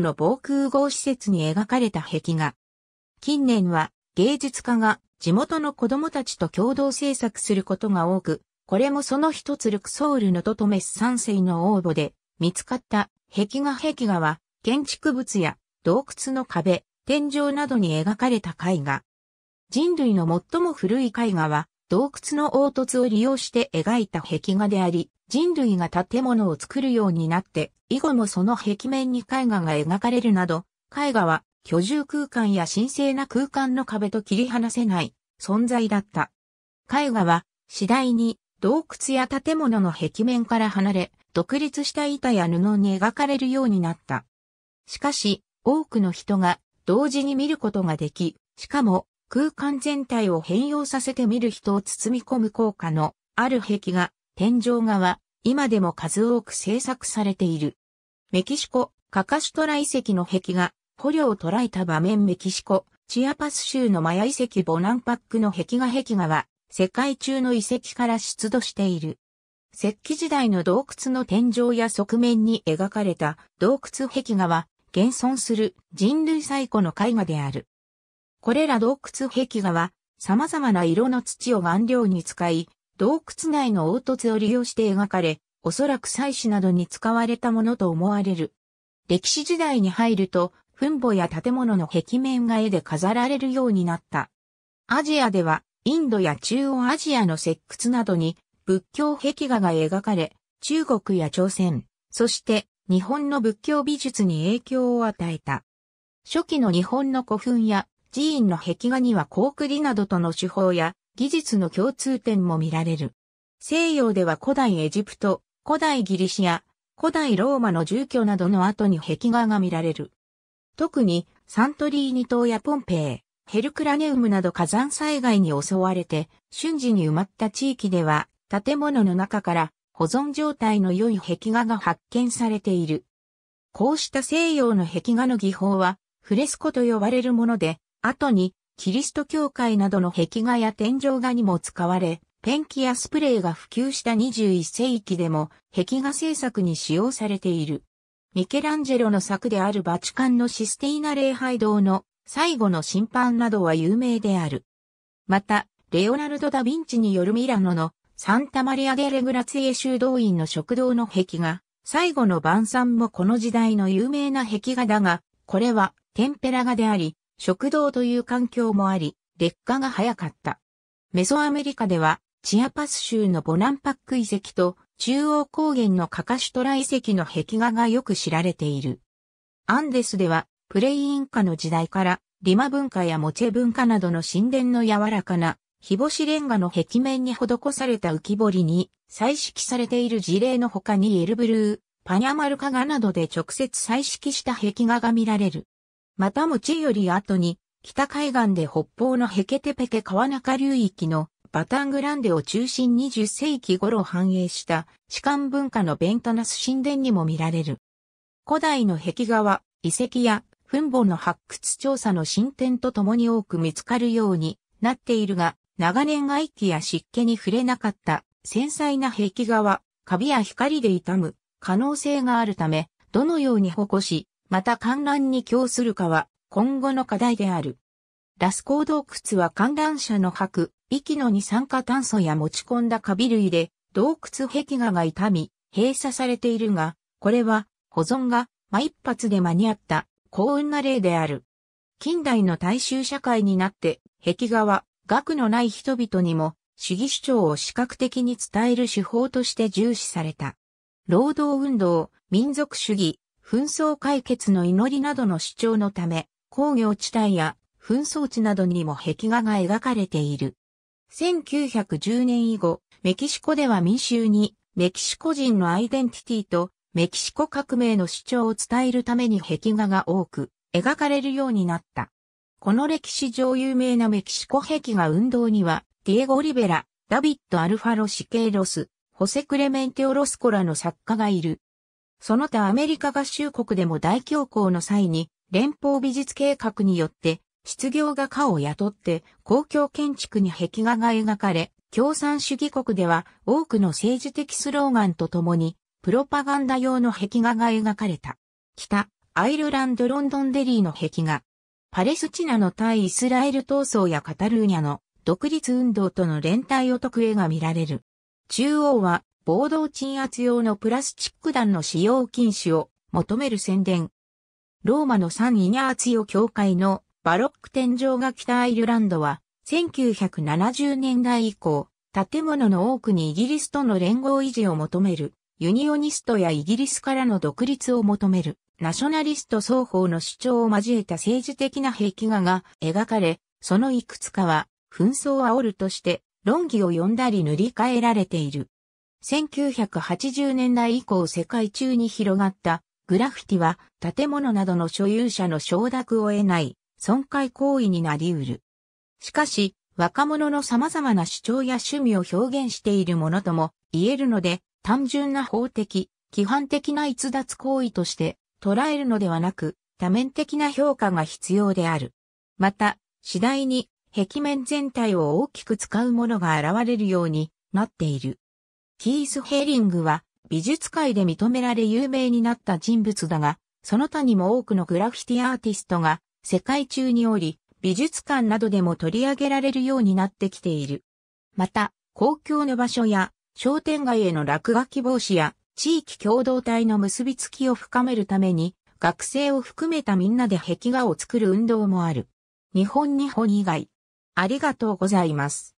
の防空壕施設に描かれた壁画。近年は芸術家が地元の子供たちと共同制作することが多く、これもその一つルクソールのトトメス三世の応募で見つかった壁画壁画は建築物や洞窟の壁、天井などに描かれた絵画。人類の最も古い絵画は洞窟の凹凸を利用して描いた壁画であり、人類が建物を作るようになって、以後もその壁面に絵画が描かれるなど、絵画は居住空間や神聖な空間の壁と切り離せない存在だった。絵画は次第に洞窟や建物の壁面から離れ、独立した板や布に描かれるようになった。しかし、多くの人が同時に見ることができ、しかも空間全体を変容させて見る人を包み込む効果のある壁画天井画は今でも数多く制作されている。メキシコ、カカシュトラ遺跡の壁画、捕虜を捉えた場面メキシコ、チアパス州のマヤ遺跡ボナンパックの壁画壁画は、世界中の遺跡から出土している。石器時代の洞窟の天井や側面に描かれた洞窟壁画は、現存する人類最古の絵画である。これら洞窟壁画は、様々な色の土を顔料に使い、洞窟内の凹凸を利用して描かれ、おそらく祭祀などに使われたものと思われる。歴史時代に入ると、墳墓や建物の壁面が絵で飾られるようになった。アジアでは、インドや中央アジアの石窟などに仏教壁画が描かれ、中国や朝鮮、そして日本の仏教美術に影響を与えた。初期の日本の古墳や寺院の壁画にはコークリなどとの手法や技術の共通点も見られる。西洋では古代エジプト、古代ギリシア、古代ローマの住居などの後に壁画が見られる。特にサントリーニ島やポンペイ、ヘルクラネウムなど火山災害に襲われて瞬時に埋まった地域では建物の中から保存状態の良い壁画が発見されている。こうした西洋の壁画の技法はフレスコと呼ばれるもので、後にキリスト教会などの壁画や天井画にも使われ、ペンキやスプレーが普及した21世紀でも壁画制作に使用されている。ミケランジェロの作であるバチカンのシスティーナ礼拝堂の最後の審判などは有名である。また、レオナルド・ダ・ヴィンチによるミラノのサンタマリア・デ・レグラツィエ修道院の食堂の壁画、最後の晩餐もこの時代の有名な壁画だが、これはテンペラ画であり、食堂という環境もあり、劣化が早かった。メソアメリカでは、チアパス州のボナンパック遺跡と中央高原のカカシュトラ遺跡の壁画がよく知られている。アンデスでは、プレイインカの時代から、リマ文化やモチェ文化などの神殿の柔らかな、日干しレンガの壁面に施された浮き彫りに、彩色されている事例の他にエルブルー、パニャマルカガなどで直接彩色した壁画が見られる。またちより後に、北海岸で北方のヘケテペケ川中流域のバタングランデを中心20世紀頃繁栄した士官文化のベントナス神殿にも見られる。古代の壁画は遺跡や墳墓の発掘調査の進展とともに多く見つかるようになっているが、長年外気や湿気に触れなかった繊細な壁画は、カビや光で傷む可能性があるため、どのように保護し、また観覧に供するかは今後の課題である。ラスコー洞窟は観覧車の吐く、息の二酸化炭素や持ち込んだカビ類で洞窟壁画が傷み、閉鎖されているが、これは保存が真一発で間に合った幸運な例である。近代の大衆社会になって壁画は額のない人々にも主義主張を視覚的に伝える手法として重視された。労働運動、民族主義、紛争解決の祈りなどの主張のため、工業地帯や紛争地などにも壁画が描かれている。1910年以後、メキシコでは民衆にメキシコ人のアイデンティティとメキシコ革命の主張を伝えるために壁画が多く描かれるようになった。この歴史上有名なメキシコ壁画運動には、ディエゴ・リベラ、ダビッド・アルファロ・シケイロス、ホセ・クレメンテ・オロスコラの作家がいる。その他アメリカ合衆国でも大恐慌の際に、連邦美術計画によって、失業画家を雇って公共建築に壁画が描かれ、共産主義国では多くの政治的スローガンとともに、プロパガンダ用の壁画が描かれた。北、アイルランド・ロンドン・デリーの壁画。パレスチナの対イスラエル闘争やカタルーニャの独立運動との連帯を得が見られる。中央は暴動鎮圧用のプラスチック弾の使用禁止を求める宣伝。ローマのサン・イニャーツィオ教会のバロック天井が北アイルランドは1970年代以降、建物の多くにイギリスとの連合維持を求める、ユニオニストやイギリスからの独立を求める、ナショナリスト双方の主張を交えた政治的な壁画が描かれ、そのいくつかは紛争を煽るとして論議を呼んだり塗り替えられている。1980年代以降世界中に広がったグラフィティは建物などの所有者の承諾を得ない損壊行為になり得る。しかし、若者の様々な主張や趣味を表現しているものとも言えるので、単純な法的、規範的な逸脱行為として捉えるのではなく、多面的な評価が必要である。また、次第に壁面全体を大きく使うものが現れるようになっている。キース・ヘリングは美術界で認められ有名になった人物だが、その他にも多くのグラフィティアーティストが世界中におり、美術館などでも取り上げられるようになってきている。また、公共の場所や商店街への落書き防止や地域共同体の結びつきを深めるために、学生を含めたみんなで壁画を作る運動もある。日本日本以外。ありがとうございます。